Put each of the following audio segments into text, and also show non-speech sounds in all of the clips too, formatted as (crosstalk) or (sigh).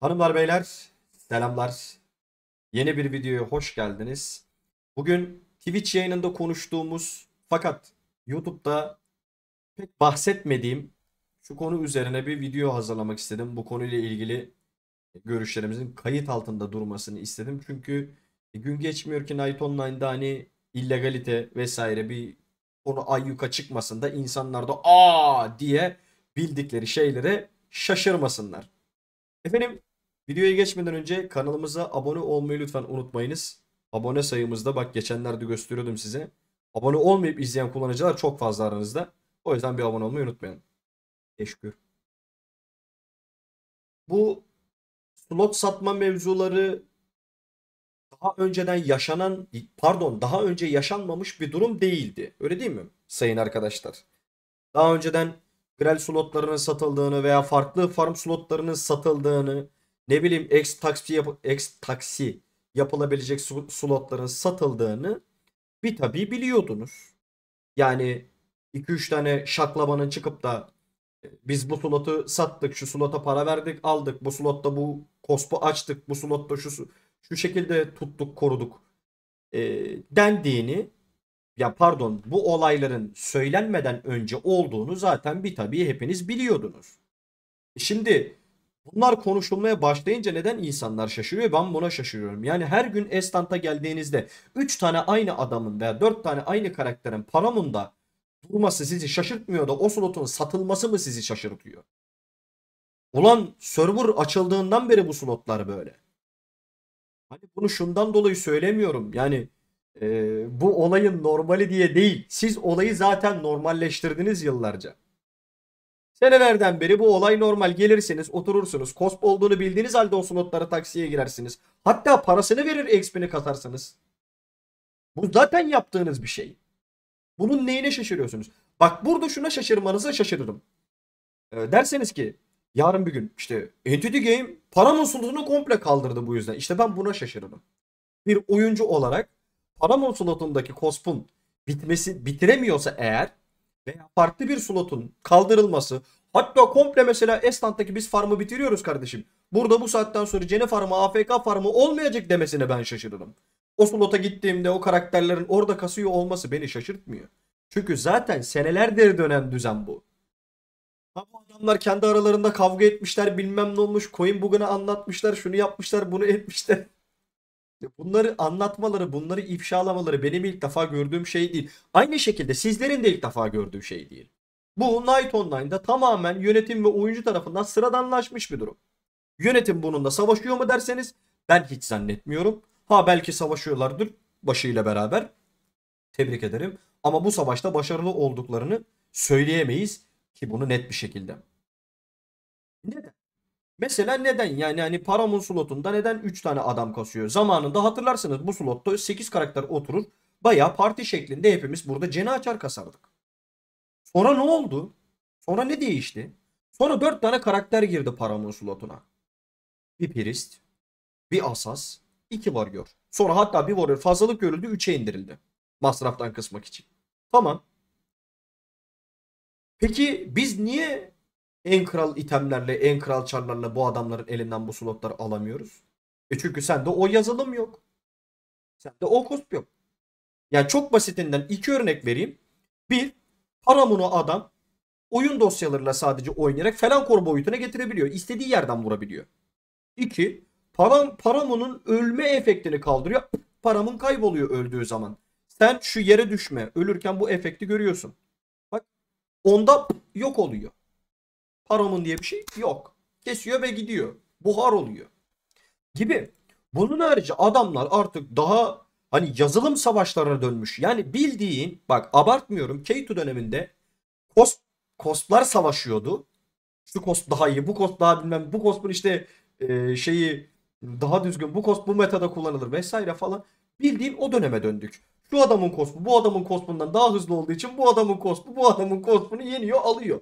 Hanımlar beyler selamlar. Yeni bir videoya hoş geldiniz. Bugün Twitch yayınında konuştuğumuz fakat YouTube'da pek bahsetmediğim şu konu üzerine bir video hazırlamak istedim. Bu konuyla ilgili görüşlerimizin kayıt altında durmasını istedim. Çünkü gün geçmiyor ki Night Online'da hani illegalite vesaire bir konu ayyuka çıkmasın da insanlar da aa diye bildikleri şeylere şaşırmasınlar. Efendim Videoya geçmeden önce kanalımıza abone olmayı lütfen unutmayınız. Abone sayımızda bak geçenlerde gösteriyordum size. Abone olmayıp izleyen kullanıcılar çok fazla aranızda. O yüzden bir abone olmayı unutmayın. Teşekkür. Bu slot satma mevzuları daha önceden yaşanan pardon daha önce yaşanmamış bir durum değildi. Öyle değil mi sayın arkadaşlar? Daha önceden grel slotlarının satıldığını veya farklı farm slotlarının satıldığını ne bileyim X taksi, yap X taksi yapılabilecek slotların satıldığını bir tabii biliyordunuz. Yani 2-3 tane şaklabanın çıkıp da e, biz bu slotu sattık, şu slota para verdik, aldık. Bu slotta bu kospu açtık, bu slotta şu şu şekilde tuttuk, koruduk e, dendiğini ya pardon bu olayların söylenmeden önce olduğunu zaten bir tabii hepiniz biliyordunuz. Şimdi Bunlar konuşulmaya başlayınca neden insanlar şaşırıyor? Ben buna şaşırıyorum. Yani her gün Estant'a geldiğinizde 3 tane aynı adamın veya 4 tane aynı karakterin Paramount'da durması sizi şaşırtmıyor da o slotun satılması mı sizi şaşırtıyor? Ulan server açıldığından beri bu slotlar böyle. Hani bunu şundan dolayı söylemiyorum. Yani e, bu olayın normali diye değil. Siz olayı zaten normalleştirdiniz yıllarca. Senelerden beri bu olay normal gelirsiniz oturursunuz. Kosp olduğunu bildiğiniz halde o slotlara taksiye girersiniz. Hatta parasını verir expini katarsınız. Bu zaten yaptığınız bir şey. Bunun neyine şaşırıyorsunuz? Bak burada şuna şaşırmanıza şaşırırım. E, derseniz ki yarın bir gün işte Entity Game Paramount slotunu komple kaldırdı bu yüzden. İşte ben buna şaşırırım. Bir oyuncu olarak Paramount slotundaki kospun bitmesi bitiremiyorsa eğer veya farklı bir slotun kaldırılması hatta komple mesela Estant'taki biz farmı bitiriyoruz kardeşim. Burada bu saatten sonra Cene farmı, AFK farmı olmayacak demesine ben şaşırdım O slota gittiğimde o karakterlerin orada kasıyor olması beni şaşırtmıyor. Çünkü zaten senelerdir dönen düzen bu. Ama adamlar kendi aralarında kavga etmişler bilmem ne olmuş. Coin bugüne anlatmışlar şunu yapmışlar bunu etmişler. Bunları anlatmaları, bunları ifşalamaları benim ilk defa gördüğüm şey değil. Aynı şekilde sizlerin de ilk defa gördüğü şey değil. Bu Night Online'da tamamen yönetim ve oyuncu tarafından sıradanlaşmış bir durum. Yönetim bununla savaşıyor mu derseniz ben hiç zannetmiyorum. Ha belki savaşıyorlardır başıyla beraber. Tebrik ederim. Ama bu savaşta başarılı olduklarını söyleyemeyiz ki bunu net bir şekilde. Neden? Mesela neden yani hani Paramount slotunda neden 3 tane adam kasıyor? Zamanında hatırlarsınız bu slotta 8 karakter oturur. Baya parti şeklinde hepimiz burada cene açar kasardık. Sonra ne oldu? Sonra ne değişti? Sonra 4 tane karakter girdi Paramount slotuna. Bir Priest, bir Asas, iki Warrior. Sonra hatta bir Warrior fazlalık görüldü 3'e indirildi. Masraftan kısmak için. Tamam. Peki biz niye en kral itemlerle, en kral çarlarla bu adamların elinden bu slotları alamıyoruz. E çünkü sende o yazılım yok. Sende o kusp yok. Yani çok basitinden iki örnek vereyim. Bir, Paramun'u adam oyun dosyalarıyla sadece oynayarak falan kor boyutuna getirebiliyor. İstediği yerden vurabiliyor. İki, Param, Paramun'un ölme efektini kaldırıyor. Paramun kayboluyor öldüğü zaman. Sen şu yere düşme. Ölürken bu efekti görüyorsun. Bak onda yok oluyor. Haramın diye bir şey yok. Kesiyor ve gidiyor. Buhar oluyor. Gibi. Bunun harici adamlar artık daha hani yazılım savaşlarına dönmüş. Yani bildiğin bak abartmıyorum K2 döneminde kos, koslar savaşıyordu. Şu kos daha iyi bu kos daha bilmem bu kospun işte e, şeyi daha düzgün bu kos bu metada kullanılır vesaire falan. Bildiğin o döneme döndük. Şu adamın kospu bu adamın kospundan daha hızlı olduğu için bu adamın kospu bu adamın kospunu yeniyor alıyor.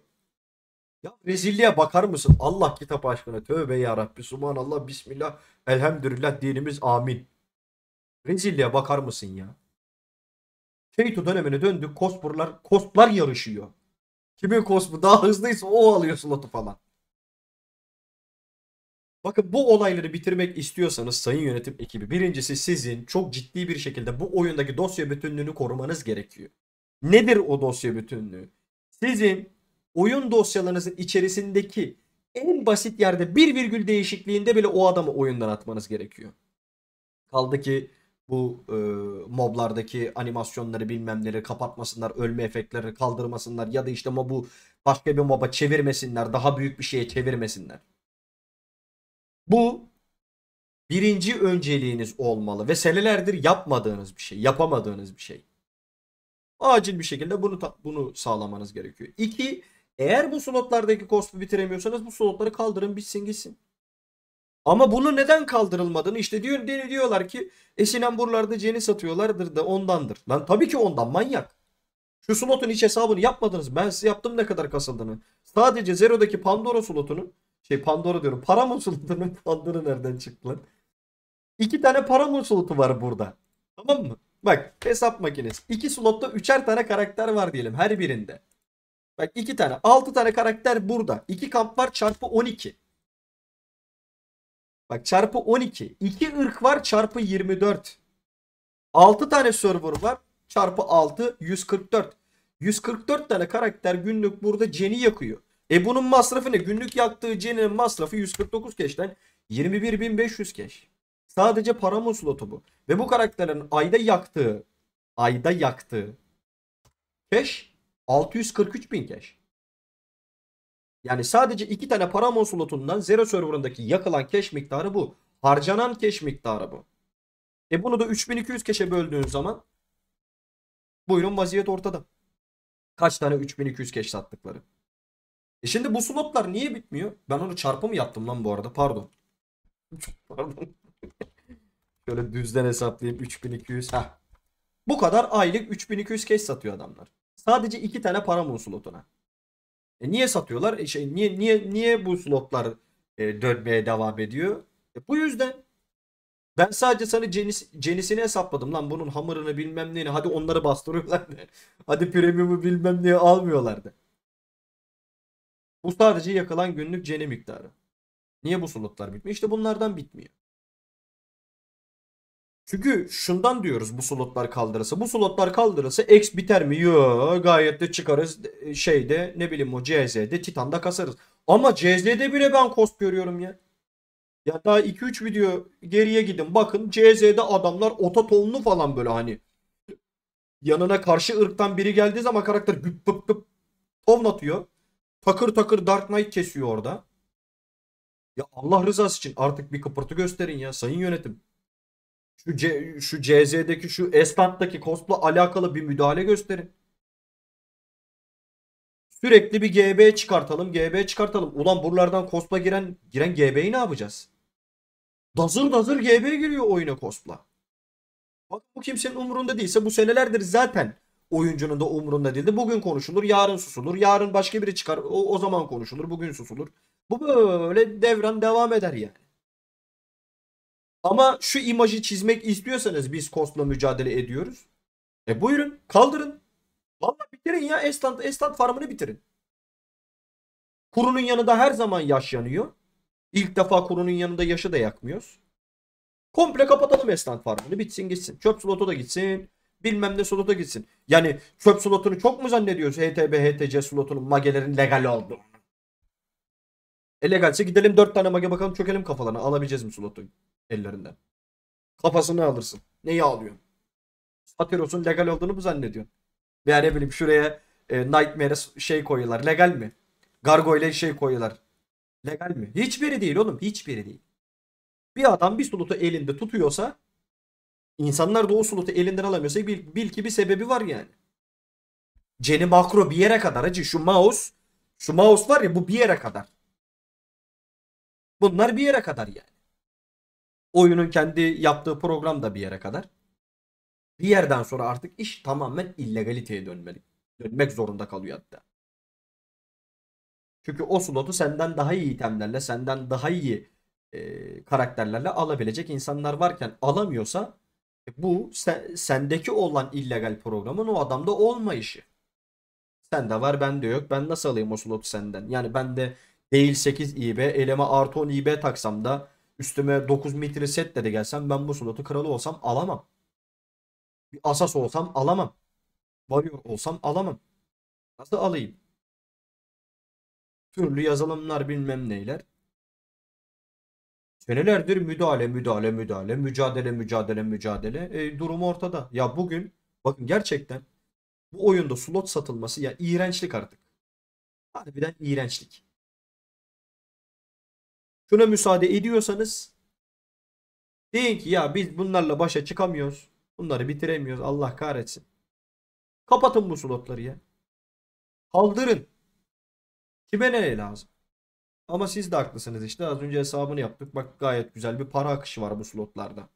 Ya rezilliğe bakar mısın? Allah kitap aşkına tövbe ya Rabbi. Subhanallah, bismillah, elhamdülillah dinimiz amin. Rezilliğe bakar mısın ya? Keyto dönemine döndük. Kosporlar, kostlar yarışıyor. Kimin kosmu daha hızlıysa o alıyor slotu falan. Bakın bu olayları bitirmek istiyorsanız sayın yönetim ekibi birincisi sizin çok ciddi bir şekilde bu oyundaki dosya bütünlüğünü korumanız gerekiyor. Nedir o dosya bütünlüğü? Sizin oyun dosyalarınızın içerisindeki en basit yerde bir virgül değişikliğinde bile o adamı oyundan atmanız gerekiyor. Kaldı ki bu e, moblardaki animasyonları bilmem kapatmasınlar, ölme efektlerini kaldırmasınlar ya da işte mobu başka bir moba çevirmesinler, daha büyük bir şeye çevirmesinler. Bu birinci önceliğiniz olmalı ve senelerdir yapmadığınız bir şey, yapamadığınız bir şey. Acil bir şekilde bunu bunu sağlamanız gerekiyor. İki, eğer bu slotlardaki kospu bitiremiyorsanız bu slotları kaldırın bitsin gitsin. Ama bunu neden kaldırılmadığını işte diyor, diyorlar ki Esinem buralarda Cen'i satıyorlardır da ondandır. Lan tabii ki ondan manyak. Şu slotun hiç hesabını yapmadınız. Ben size yaptım ne kadar kasıldığını. Sadece Zero'daki Pandora slotunun şey Pandora diyorum Paramon (laughs) slotunun Pandora nereden çıktı lan? İki tane Paramon slotu var burada. Tamam mı? Bak hesap makinesi. İki slotta üçer tane karakter var diyelim her birinde. Bak iki tane. altı tane karakter burada. İki kamp var çarpı 12. Bak çarpı 12. İki ırk var çarpı 24. Altı tane server var çarpı 6 144. 144 tane karakter günlük burada ceni yakıyor. E bunun masrafı ne? Günlük yaktığı ceninin masrafı 149 keşten 21.500 keş. Sadece paramon slotu bu. Ve bu karakterin ayda yaktığı ayda yaktığı keş 643 bin cash. Yani sadece iki tane para slotundan Zero Server'ındaki yakılan cash miktarı bu. Harcanan cash miktarı bu. E bunu da 3200 cash'e böldüğün zaman buyurun vaziyet ortada. Kaç tane 3200 cash sattıkları. E şimdi bu slotlar niye bitmiyor? Ben onu çarpı mı yaptım lan bu arada? Pardon. (laughs) Pardon. Şöyle düzden hesaplayayım 3200. Heh. Bu kadar aylık 3200 cash satıyor adamlar. Sadece iki tane Paramount slotuna. E niye satıyorlar? E şey, niye niye niye bu slotlar e, dönmeye devam ediyor? E bu yüzden ben sadece sana cenis, cenisini hesapladım lan bunun hamurunu bilmem neyini. Hadi onları bastırıyorlar da. (laughs) Hadi premiumu bilmem neye almıyorlardı. Bu sadece yakılan günlük ceni miktarı. Niye bu slotlar bitmiyor? İşte bunlardan bitmiyor. Çünkü şundan diyoruz bu slotlar kaldırılsa. Bu slotlar kaldırılsa X biter mi? Yo gayet de çıkarız e, şeyde ne bileyim o CZ'de Titan'da kasarız. Ama CZ'de bile ben cost görüyorum ya. Ya daha 2-3 video geriye gidin bakın CZ'de adamlar ototonlu falan böyle hani. Yanına karşı ırktan biri geldiği zaman karakter büp büp büp tovlatıyor. Takır takır Dark Knight kesiyor orada. Ya Allah rızası için artık bir kıpırtı gösterin ya sayın yönetim. Şu, C, şu CZ'deki şu Esnaf'taki Kospla alakalı bir müdahale gösterin. Sürekli bir GB çıkartalım, GB çıkartalım. Ulan buralardan Kospla giren giren GB'yi ne yapacağız? Dazır dazır GB giriyor oyuna Kospla. Bak bu kimsenin umurunda değilse bu senelerdir zaten oyuncunun da umurunda değildi. Bugün konuşulur, yarın susulur. Yarın başka biri çıkar. O, o zaman konuşulur, bugün susulur. Bu böyle devran devam eder yani. Ama şu imajı çizmek istiyorsanız biz kosla mücadele ediyoruz. E buyurun kaldırın. Valla bitirin ya Esland, Esland farmını bitirin. Kurunun yanında her zaman yaş yanıyor. İlk defa kurunun yanında yaşı da yakmıyoruz. Komple kapatalım Esland farmını bitsin gitsin. Çöp slotu da gitsin. Bilmem ne slotu da gitsin. Yani çöp slotunu çok mu zannediyoruz? HTB, HTC slotunun magelerin legal olduğunu. E legalse gidelim 4 tane mage bakalım çökelim kafalarına. Alabileceğiz mi slotu? ellerinden. Kafasını alırsın. Neyi alıyorsun? Satiros'un legal olduğunu mu zannediyorsun? Veya ne bileyim şuraya e, Nightmare'e şey koyuyorlar. Legal mi? Gargoyle şey koyuyorlar. Legal mi? Hiçbiri değil oğlum. Hiçbiri değil. Bir adam bir sulutu elinde tutuyorsa insanlar da o sulutu elinden alamıyorsa bil, bil ki bir sebebi var yani. Jenny Makro bir yere kadar acı. Şu mouse şu mouse var ya bu bir yere kadar. Bunlar bir yere kadar yani oyunun kendi yaptığı program da bir yere kadar. Bir yerden sonra artık iş tamamen illegaliteye dönmeli. Dönmek zorunda kalıyor hatta. Çünkü o slotu senden daha iyi itemlerle, senden daha iyi e, karakterlerle alabilecek insanlar varken alamıyorsa e, bu sen, sendeki olan illegal programın o adamda olmayışı. Sende var bende yok. Ben nasıl alayım o slotu senden? Yani ben de değil 8 IB eleme artı 10 IB taksam da Üstüme 9 metre setle de gelsen ben bu slotu kralı olsam alamam. Bir asas olsam alamam. Varıyor olsam alamam. Nasıl alayım? Türlü yazılımlar bilmem neyler. Senelerdir müdahale, müdahale, müdahale, mücadele, mücadele, mücadele. E, durum ortada. Ya bugün bakın gerçekten bu oyunda slot satılması ya iğrençlik artık. Harbiden iğrençlik. Şuna müsaade ediyorsanız deyin ki ya biz bunlarla başa çıkamıyoruz. Bunları bitiremiyoruz. Allah kahretsin. Kapatın bu slotları ya. Kaldırın. Kime ne lazım? Ama siz de haklısınız işte. Az önce hesabını yaptık. Bak gayet güzel bir para akışı var bu slotlarda.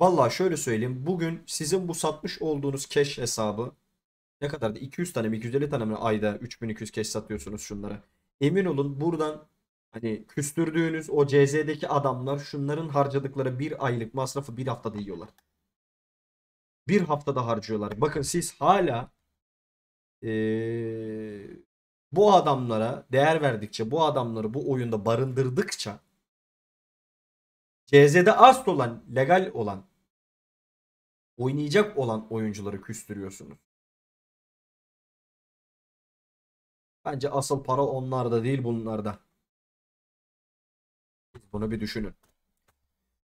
Vallahi şöyle söyleyeyim. Bugün sizin bu satmış olduğunuz cash hesabı ne kadardı? 200 tane mi 250 tane mi ayda 3200 keş satıyorsunuz şunlara. Emin olun buradan hani küstürdüğünüz o CZ'deki adamlar şunların harcadıkları bir aylık masrafı bir haftada yiyorlar. Bir haftada harcıyorlar. Bakın siz hala ee, bu adamlara değer verdikçe bu adamları bu oyunda barındırdıkça CZ'de ast olan legal olan oynayacak olan oyuncuları küstürüyorsunuz. Bence asıl para onlarda değil bunlarda. Bunu bir düşünün.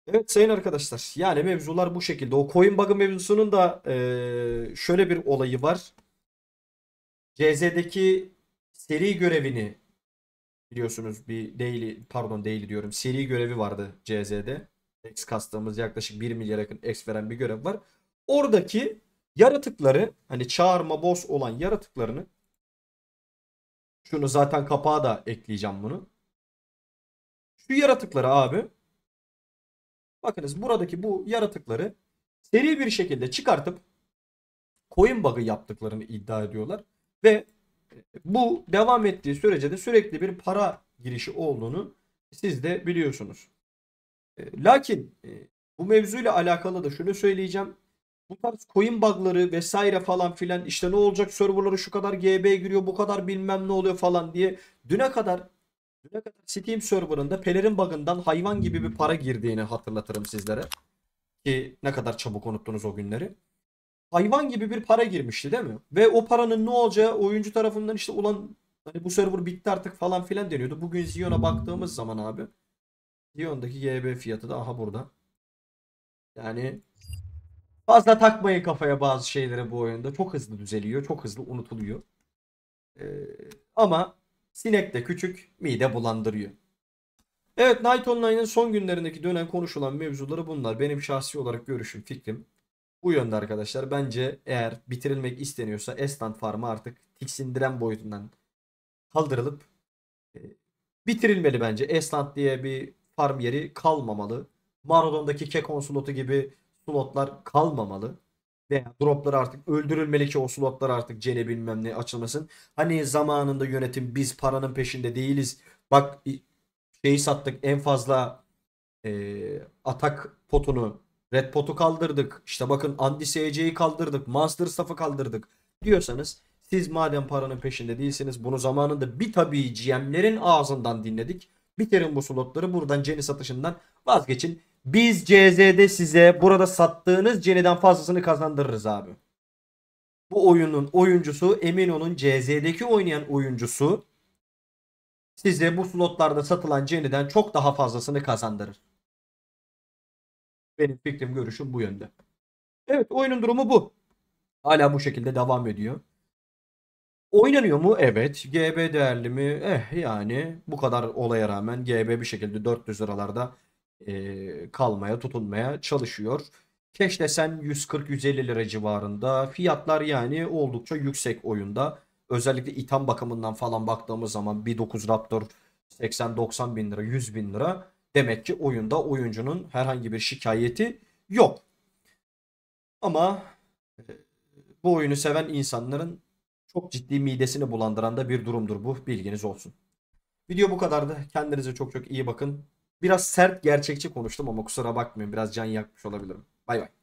Evet sayın arkadaşlar yani mevzular bu şekilde. O coin bug'ı mevzusunun da e, şöyle bir olayı var. CZ'deki seri görevini biliyorsunuz bir daily pardon daily diyorum seri görevi vardı CZ'de. X kastığımız yaklaşık 1 milyar yakın X veren bir görev var. Oradaki yaratıkları hani çağırma boss olan yaratıklarını şunu zaten kapağa da ekleyeceğim bunu. Şu yaratıkları abi. Bakınız buradaki bu yaratıkları seri bir şekilde çıkartıp coin bug'ı yaptıklarını iddia ediyorlar. Ve e, bu devam ettiği sürece de sürekli bir para girişi olduğunu siz de biliyorsunuz. E, lakin e, bu mevzuyla alakalı da şunu söyleyeceğim bu tarz coin bug'ları vesaire falan filan işte ne olacak serverları şu kadar GB giriyor bu kadar bilmem ne oluyor falan diye düne kadar düne kadar Steam serverında pelerin bug'ından hayvan gibi bir para girdiğini hatırlatırım sizlere. Ki ne kadar çabuk unuttunuz o günleri. Hayvan gibi bir para girmişti değil mi? Ve o paranın ne olacağı oyuncu tarafından işte ulan hani bu server bitti artık falan filan deniyordu. Bugün Zion'a baktığımız zaman abi Zion'daki GB fiyatı da aha burada. Yani Fazla takmayın kafaya bazı şeylere bu oyunda. Çok hızlı düzeliyor. Çok hızlı unutuluyor. Ee, ama sinek de küçük. Mide bulandırıyor. Evet Night Online'ın son günlerindeki dönem konuşulan mevzuları bunlar. Benim şahsi olarak görüşüm, fikrim bu yönde arkadaşlar. Bence eğer bitirilmek isteniyorsa Esland Farm'ı artık tiksindiren boyutundan kaldırılıp e, bitirilmeli bence. Esland diye bir farm yeri kalmamalı. Maradon'daki kek konsolotu gibi slotlar kalmamalı. Veya droplar artık öldürülmeli ki o slotlar artık cene bilmem ne açılmasın. Hani zamanında yönetim biz paranın peşinde değiliz. Bak şeyi sattık en fazla e, atak potunu Red Pot'u kaldırdık. İşte bakın Andy SC'yi kaldırdık. Monster Staff'ı kaldırdık diyorsanız siz madem paranın peşinde değilsiniz bunu zamanında bir tabii GM'lerin ağzından dinledik. Bitirin bu slotları buradan Jenny satışından vazgeçin. Biz CZ'de size burada sattığınız ceniden fazlasını kazandırırız abi. Bu oyunun oyuncusu Eminon'un CZ'deki oynayan oyuncusu size bu slotlarda satılan ceniden çok daha fazlasını kazandırır. Benim fikrim görüşüm bu yönde. Evet oyunun durumu bu. Hala bu şekilde devam ediyor. Oynanıyor mu? Evet. GB değerli mi? Eh yani bu kadar olaya rağmen GB bir şekilde 400 liralarda e, kalmaya tutunmaya çalışıyor. Keş desen 140-150 lira civarında fiyatlar yani oldukça yüksek oyunda. Özellikle itham bakımından falan baktığımız zaman 1.9 Raptor 80-90 bin lira 100 bin lira demek ki oyunda oyuncunun herhangi bir şikayeti yok. Ama bu oyunu seven insanların çok ciddi midesini bulandıran da bir durumdur bu. Bilginiz olsun. Video bu kadardı. Kendinize çok çok iyi bakın. Biraz sert gerçekçi konuştum ama kusura bakmayın. Biraz can yakmış olabilirim. Bay bay.